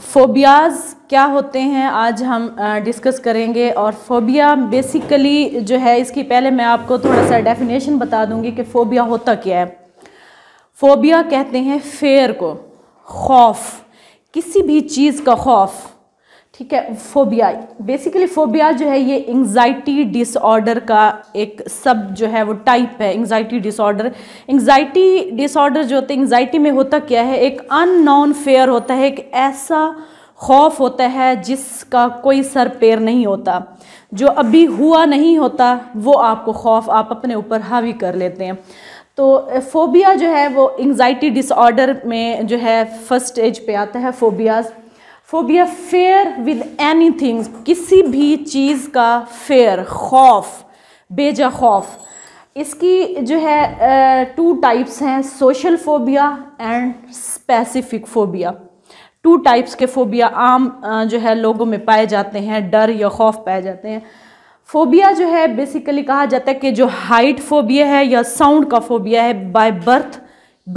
phobias क्या होते हैं आज हम डिस्कस करेंगे और फोबिया बेसिकली जो है इसकी पहले मैं आपको थोड़ा सा डेफिनेशन बता दूंगी कि फ़ोबिया होता क्या है फोबिया कहते हैं फेयर को खौफ किसी भी चीज़ का खौफ ठीक है फोबिया बेसिकली फोबिया जो है ये एंगजाइटी डिसऑर्डर का एक सब जो है वो टाइप है एंग्जाइटी डिसऑर्डर एंगजाइटी डिसऑर्डर जो होते हैं एंगजाइटी में होता क्या है एक अननोन फेयर होता है एक ऐसा खौफ होता है जिसका कोई सर पैर नहीं होता जो अभी हुआ नहीं होता वो आपको खौफ आप अपने ऊपर हावी कर लेते हैं तो फोबिया जो है वो एंग्जाइटी डिसऑर्डर में जो है फर्स्ट एज पे आता है phobias phobia fear with anything किसी भी चीज़ का फेयर खौफ बेजा खौफ इसकी जो है टू टाइप्स हैं social phobia and specific phobia two types के फोबिया आम जो है लोगों में पाए जाते हैं डर या खौफ पाए जाते हैं फोबिया जो है बेसिकली कहा जाता है कि जो हाइट फोबिया है या साउंड का फोबिया है बाय बर्थ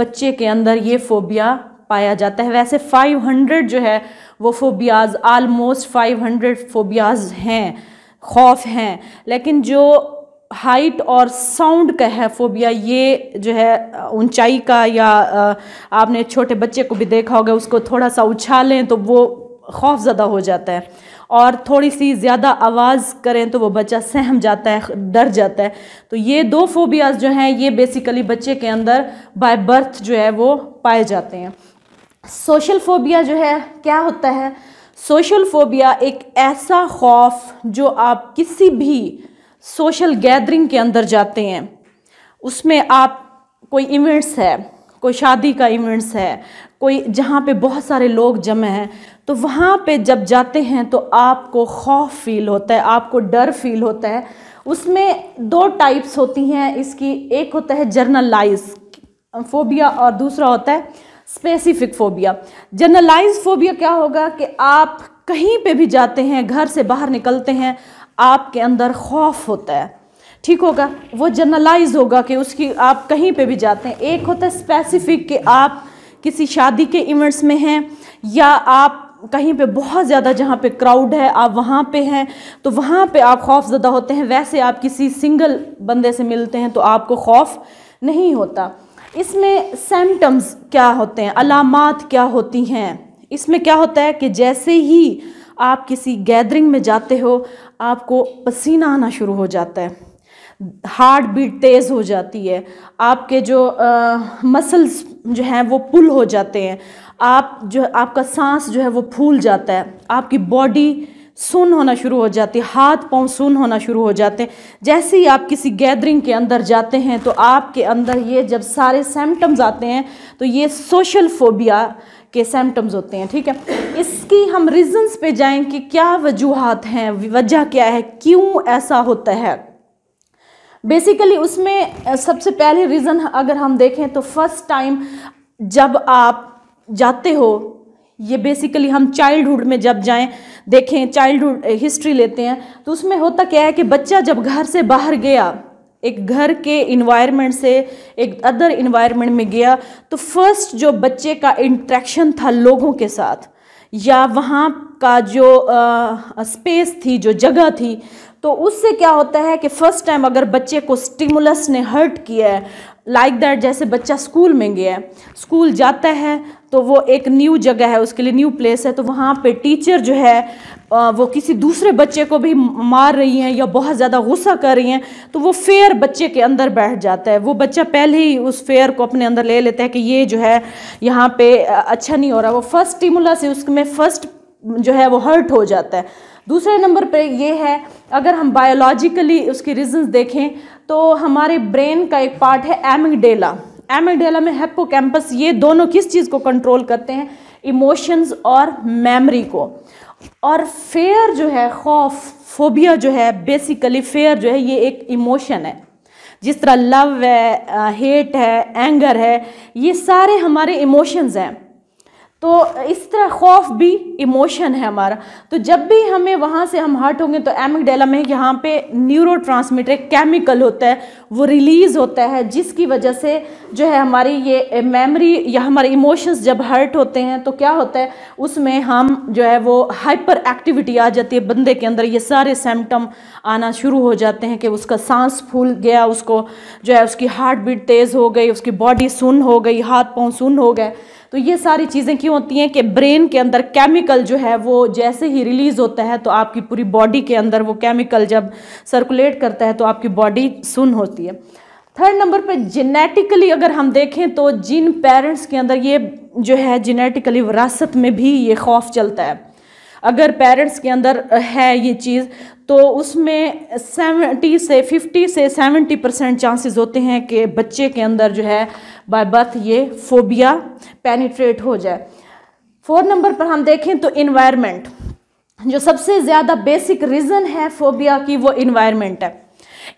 बच्चे के अंदर ये फोबिया पाया जाता है वैसे 500 जो है वो फोबियाज़ आलमोस्ट 500 फोबियाज़ हैं खौफ हैं लेकिन जो हाइट और साउंड का है फोबिया ये जो है ऊंचाई का या आपने छोटे बच्चे को भी देखा होगा उसको थोड़ा सा उछालें तो वो खौफ ज़्यादा हो जाता है और थोड़ी सी ज़्यादा आवाज़ करें तो वो बच्चा सहम जाता है डर जाता है तो ये दो फोबियाज़ जो हैं ये बेसिकली बच्चे के अंदर बाय बर्थ जो है वो पाए जाते हैं सोशल फोबिया जो है क्या होता है सोशल फोबिया एक ऐसा खौफ जो आप किसी भी सोशल गैदरिंग के अंदर जाते हैं उसमें आप कोई इवेंट्स है कोई शादी का इवेंट्स है कोई जहाँ पे बहुत सारे लोग जमे हैं तो वहाँ पे जब जाते हैं तो आपको खौफ फील होता है आपको डर फील होता है उसमें दो टाइप्स होती हैं इसकी एक होता है जर्नलाइज फोबिया और दूसरा होता है स्पेसिफिक फोबिया जनरलाइज फोबिया क्या होगा कि आप कहीं पे भी जाते हैं घर से बाहर निकलते हैं आपके अंदर खौफ होता है ठीक होगा वो जनरलाइज होगा कि उसकी आप कहीं पे भी जाते हैं एक होता है स्पेसिफिक कि आप किसी शादी के इवेंट्स में हैं या आप कहीं पे बहुत ज़्यादा जहाँ पे क्राउड है आप वहाँ पे हैं तो वहाँ पे आप खौफ ज़दा होते हैं वैसे आप किसी सिंगल बंदे से मिलते हैं तो आपको खौफ नहीं होता इसमें सिम्टम्स क्या होते हैं अलामत क्या होती हैं इसमें क्या होता है कि जैसे ही आप किसी गैदरिंग में जाते हो आपको पसीना आना शुरू हो जाता है हार्ट बीट तेज़ हो जाती है आपके जो आ, मसल्स जो हैं वो पुल हो जाते हैं आप जो आपका सांस जो है वो फूल जाता है आपकी बॉडी सुन होना शुरू हो जाती है हाथ पाँव सुन होना शुरू हो जाते हैं जैसे ही आप किसी गैदरिंग के अंदर जाते हैं तो आपके अंदर ये जब सारे सिम्टम्स आते हैं तो ये सोशल फोबिया के सिम्टम्स होते हैं ठीक है इसकी हम रीज़न्स पे जाएं कि क्या वजूहत हैं वजह क्या है क्यों ऐसा होता है बेसिकली उसमें सबसे पहले रीज़न अगर हम देखें तो फर्स्ट टाइम जब आप जाते हो ये बेसिकली हम चाइल्डहुड में जब जाएं देखें चाइल्डहुड हिस्ट्री लेते हैं तो उसमें होता क्या है कि बच्चा जब घर से बाहर गया एक घर के इन्वायरमेंट से एक अदर इन्वायरमेंट में गया तो फर्स्ट जो बच्चे का इंट्रैक्शन था लोगों के साथ या वहाँ का जो आ, स्पेस थी जो जगह थी तो उससे क्या होता है कि फर्स्ट टाइम अगर बच्चे को स्टिमुलस ने हर्ट किया है लाइक like दैट जैसे बच्चा स्कूल में गया है स्कूल जाता है तो वो एक न्यू जगह है उसके लिए न्यू प्लेस है तो वहाँ पे टीचर जो है वो किसी दूसरे बच्चे को भी मार रही हैं या बहुत ज़्यादा गुस्सा कर रही हैं तो वो फेयर बच्चे के अंदर बैठ जाता है वो बच्चा पहले ही उस फेयर को अपने अंदर ले लेता है कि ये जो है यहाँ पे अच्छा नहीं हो रहा वो फर्स्ट स्टिमुलस है उसमें फर्स्ट जो है वो हर्ट हो जाता है दूसरे नंबर पर ये है अगर हम बायोलॉजिकली उसके रीजंस देखें तो हमारे ब्रेन का एक पार्ट है एमिगडेला एमिगडेला में कैम्पस ये दोनों किस चीज़ को कंट्रोल करते हैं इमोशंस और मेमोरी को और फेयर जो है खौफ फोबिया जो है बेसिकली फेयर जो है ये एक इमोशन है जिस तरह लव है हेट है एंगर है ये सारे हमारे इमोशंस हैं तो इस तरह खौफ भी इमोशन है हमारा तो जब भी हमें वहाँ से हम हर्ट होंगे तो डेला में यहाँ पे न्यूरो एक केमिकल होता है वो रिलीज़ होता है जिसकी वजह से जो है हमारी ये मेमोरी या हमारे इमोशंस जब हर्ट होते हैं तो क्या होता है उसमें हम जो है वो हाइपर एक्टिविटी आ जाती है बंदे के अंदर ये सारे सिम्टम आना शुरू हो जाते हैं कि उसका सांस फूल गया उसको जो है उसकी हार्ट बीट तेज़ हो गई उसकी बॉडी सुन हो गई हाथ पाँव सुन हो गए तो ये सारी चीज़ें क्यों होती हैं कि ब्रेन के अंदर केमिकल जो है वो जैसे ही रिलीज़ होता है तो आपकी पूरी बॉडी के अंदर वो केमिकल जब सर्कुलेट करता है तो आपकी बॉडी सुन होती है थर्ड नंबर पे जेनेटिकली अगर हम देखें तो जिन पेरेंट्स के अंदर ये जो है जेनेटिकली विरासत में भी ये खौफ चलता है अगर पेरेंट्स के अंदर है ये चीज़ तो उसमें सेवेंटी से फिफ्टी से सेवेंटी परसेंट चांसेस होते हैं कि बच्चे के अंदर जो है बाय बर्थ ये फोबिया पेनिट्रेट हो जाए फोर नंबर पर हम देखें तो इन्वायरमेंट जो सबसे ज़्यादा बेसिक रीज़न है फोबिया की वो इन्वायरमेंट है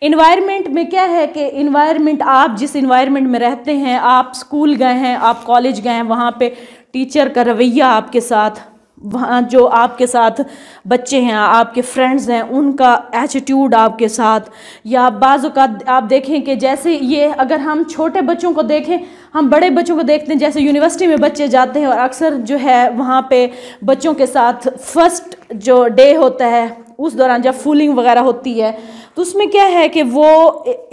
इन्वायरमेंट में क्या है कि इन्वायरमेंट आप जिस इन्वायरमेंट में रहते हैं आप स्कूल गए हैं आप कॉलेज गए हैं वहाँ पे टीचर का रवैया आपके साथ वहाँ जो आपके साथ बच्चे हैं आपके फ्रेंड्स हैं उनका एटीट्यूड आपके साथ या बाज़ आप देखें कि जैसे ये अगर हम छोटे बच्चों को देखें हम बड़े बच्चों को देखते हैं जैसे यूनिवर्सिटी में बच्चे जाते हैं और अक्सर जो है वहाँ पे बच्चों के साथ फर्स्ट जो डे होता है उस दौरान जब फूलिंग वगैरह होती है तो उसमें क्या है कि वो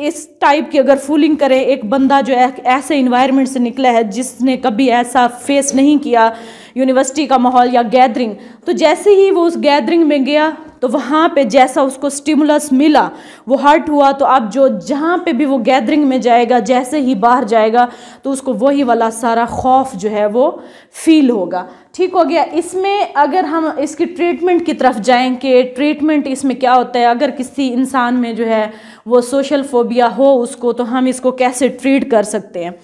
इस टाइप की अगर फूलिंग करें एक बंदा जो ऐसे इन्वायरमेंट से निकला है जिसने कभी ऐसा फेस नहीं किया यूनिवर्सिटी का माहौल या गैदरिंग तो जैसे ही वो उस गैदरिंग में गया तो वहाँ पे जैसा उसको स्टिमुलस मिला वो हर्ट हुआ तो अब जो जहाँ पे भी वो गैदरिंग में जाएगा जैसे ही बाहर जाएगा तो उसको वही वाला सारा खौफ जो है वो फील होगा ठीक हो गया इसमें अगर हम इसकी ट्रीटमेंट की तरफ जाएं कि ट्रीटमेंट इसमें क्या होता है अगर किसी इंसान इंसान में जो है वो सोशल फोबिया हो उसको तो हम इसको कैसे ट्रीट कर सकते हैं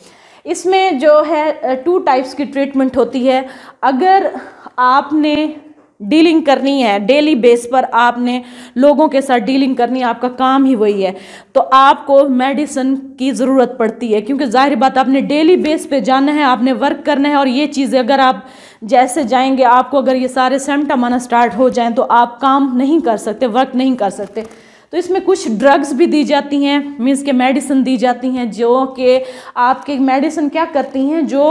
इसमें जो है टू टाइप्स की ट्रीटमेंट होती है अगर आपने डीलिंग करनी है डेली बेस पर आपने लोगों के साथ डीलिंग करनी है आपका काम ही वही है तो आपको मेडिसिन की ज़रूरत पड़ती है क्योंकि जाहिर बात आपने डेली बेस पे जाना है आपने वर्क करना है और ये चीज़ें अगर आप जैसे जाएंगे आपको अगर ये सारे सेम्टम आना स्टार्ट हो जाएं तो आप काम नहीं कर सकते वर्क नहीं कर सकते तो इसमें कुछ ड्रग्स भी दी जाती हैं मीन्स के मेडिसिन दी जाती हैं जो कि आपके मेडिसिन क्या करती हैं जो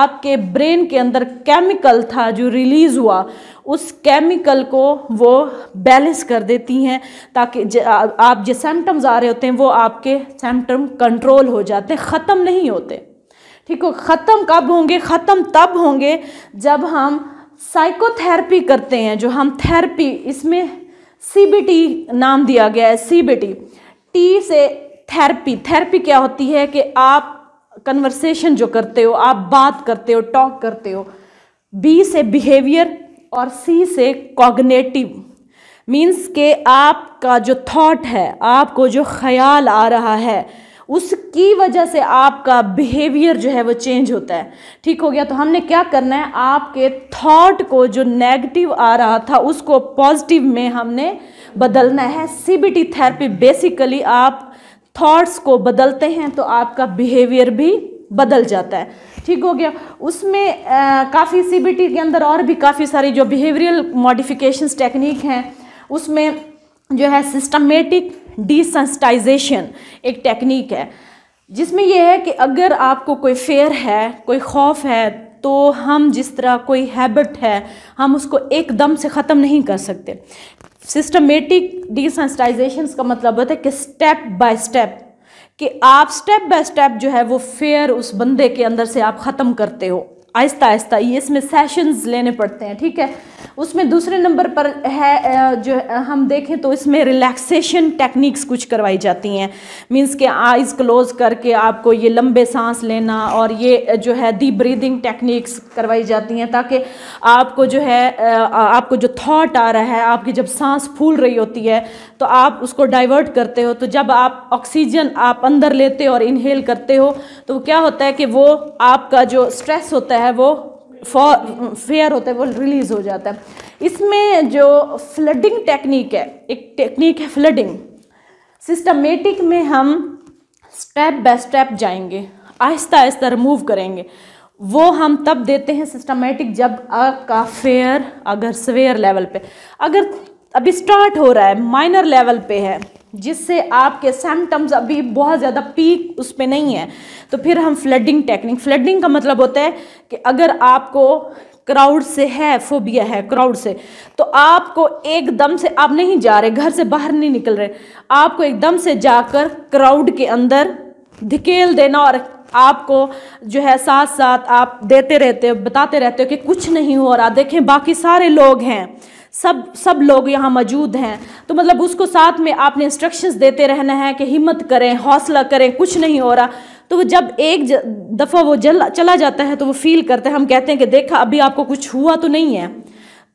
आपके ब्रेन के अंदर केमिकल था जो रिलीज़ हुआ उस केमिकल को वो बैलेंस कर देती हैं ताकि आप जो सिम्टम्स आ रहे होते हैं वो आपके सिम्टम कंट्रोल हो जाते हैं ख़त्म नहीं होते ठीक हो ख़त्म कब होंगे ख़त्म तब होंगे जब हम साइकोथेरेपी करते हैं जो हम थेरेपी इसमें सी नाम दिया गया है सी टी से थेरेपी थेरेपी क्या होती है कि आप कन्वर्सेशन जो करते हो आप बात करते हो टॉक करते हो बी से बिहेवियर और सी से कॉग्नेटिव मीन्स के आपका जो थॉट है आपको जो ख्याल आ रहा है उसकी वजह से आपका बिहेवियर जो है वो चेंज होता है ठीक हो गया तो हमने क्या करना है आपके थॉट को जो नेगेटिव आ रहा था उसको पॉजिटिव में हमने बदलना है सीबीटी थेरेपी बेसिकली आप थॉट्स को बदलते हैं तो आपका बिहेवियर भी बदल जाता है ठीक हो गया उसमें काफ़ी सीबीटी के अंदर और भी काफ़ी सारी जो बिहेवियरल मॉडिफिकेशंस टेक्निक हैं उसमें जो है सिस्टमेटिक डिसेंसिटाइजेशन एक टेक्निक है जिसमें यह है कि अगर आपको कोई फेयर है कोई खौफ है तो हम जिस तरह कोई हैबिट है हम उसको एकदम से ख़त्म नहीं कर सकते सिस्टमेटिक डिसेंसिटाइजेशन का मतलब होता है कि स्टेप बाय स्टेप कि आप स्टेप बाय स्टेप जो है वो फेयर उस बंदे के अंदर से आप ख़त्म करते हो आहिस्ता आहिस्ता ये इसमें सेशंस लेने पड़ते हैं ठीक है उसमें दूसरे नंबर पर है जो हम देखें तो इसमें रिलैक्सेशन टेक्निक्स कुछ करवाई जाती हैं मींस के आइज़ क्लोज करके आपको ये लंबे सांस लेना और ये जो है दी ब्रीदिंग टेक्निक्स करवाई जाती हैं ताकि आपको जो है आपको जो थॉट आ रहा है आपकी जब सांस फूल रही होती है तो आप उसको डाइवर्ट करते हो तो जब आप ऑक्सीजन आप अंदर लेते हो और इनहेल करते हो तो क्या होता है कि वो आपका जो स्ट्रेस होता है है वो फेयर होता है वो रिलीज़ हो जाता है इसमें जो फ्लडिंग टेक्निक है एक टेक्निक है फ्लडिंग सिस्टमेटिक में हम स्टेप बाय स्टेप जाएंगे आहिस्ता आहिस्ता रिमूव करेंगे वो हम तब देते हैं सिस्टमेटिक जब आपका फेयर अगर स्वेयर लेवल पे अगर अभी स्टार्ट हो रहा है माइनर लेवल पे है जिससे आपके सिम्टम्स अभी बहुत ज़्यादा पीक उस पर नहीं है तो फिर हम फ्लडिंग टेक्निक फ्लडिंग का मतलब होता है कि अगर आपको क्राउड से है फोबिया है क्राउड से तो आपको एकदम से आप नहीं जा रहे घर से बाहर नहीं निकल रहे आपको एकदम से जाकर क्राउड के अंदर धकेल देना और आपको जो है साथ साथ आप देते रहते हो बताते रहते हो कि कुछ नहीं हो रहा देखें बाकी सारे लोग हैं सब सब लोग यहाँ मौजूद हैं तो मतलब उसको साथ में आपने इंस्ट्रक्शंस देते रहना है कि हिम्मत करें हौसला करें कुछ नहीं हो रहा तो वो जब एक दफ़ा वो जल चला जाता है तो वो फील करते हैं हम कहते हैं कि देखा अभी आपको कुछ हुआ तो नहीं है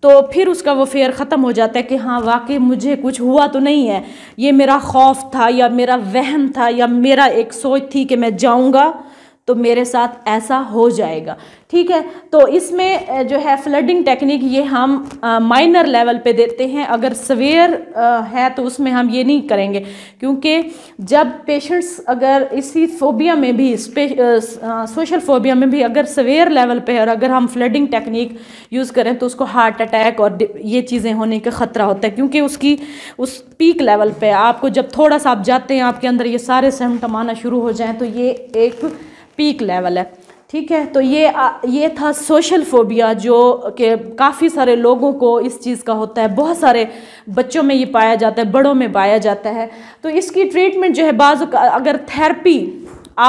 तो फिर उसका वो फेयर ख़त्म हो जाता है कि हाँ वाकई मुझे कुछ हुआ तो नहीं है ये मेरा खौफ था या मेरा वहम था या मेरा एक सोच थी कि मैं जाऊँगा तो मेरे साथ ऐसा हो जाएगा ठीक है तो इसमें जो है फ्लडिंग टेक्निक ये हम माइनर लेवल पे देते हैं अगर सवेयर है तो उसमें हम ये नहीं करेंगे क्योंकि जब पेशेंट्स अगर इसी फोबिया में भी सोशल फोबिया में भी अगर सवेयर लेवल पे है और अगर हम फ्लडिंग टेक्निक यूज़ करें तो उसको हार्ट अटैक और ये चीज़ें होने का ख़तरा होता है क्योंकि उसकी उस पीक लेवल पर आपको जब थोड़ा सा आप जाते हैं आपके अंदर ये सारे सिम्टम आना शुरू हो जाएँ तो ये एक पीक लेवल है ठीक है तो ये ये था सोशल फोबिया जो कि काफ़ी सारे लोगों को इस चीज़ का होता है बहुत सारे बच्चों में ये पाया जाता है बड़ों में पाया जाता है तो इसकी ट्रीटमेंट जो है बाज़ अगर थेरेपी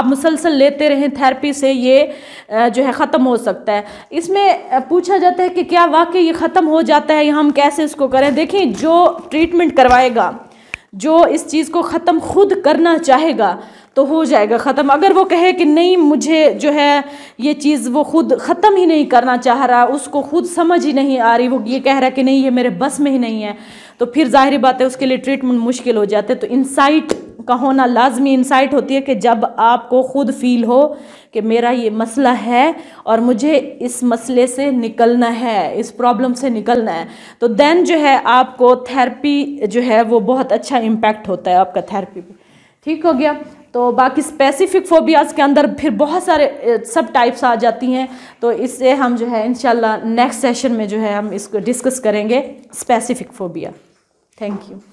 आप मुसलसल लेते रहें थेरेपी से ये जो है ख़त्म हो सकता है इसमें पूछा जाता है कि क्या वाकई ये ख़त्म हो जाता है या हम कैसे इसको करें देखें जो ट्रीटमेंट करवाएगा जो इस चीज़ को ख़त्म खुद करना चाहेगा तो हो जाएगा ख़त्म अगर वो कहे कि नहीं मुझे जो है ये चीज़ वो खुद ख़त्म ही नहीं करना चाह रहा उसको खुद समझ ही नहीं आ रही वो ये कह रहा कि नहीं ये मेरे बस में ही नहीं है तो फिर जाहिर बात है उसके लिए ट्रीटमेंट मुश्किल हो जाता है तो इंसाइट का होना लाजमी इंसाइट होती है कि जब आपको ख़ुद फील हो कि मेरा ये मसला है और मुझे इस मसले से निकलना है इस प्रॉब्लम से निकलना है तो देन जो है आपको थेरेपी जो है वो बहुत अच्छा इम्पैक्ट होता है आपका थेरेपी पर ठीक हो गया तो बाकी स्पेसिफिक फोबियाज़ के अंदर फिर बहुत सारे सब टाइप्स आ जाती हैं तो इससे हम जो है इन नेक्स्ट सेशन में जो है हम इसको डिस्कस करेंगे स्पेसिफिक फोबिया थैंक यू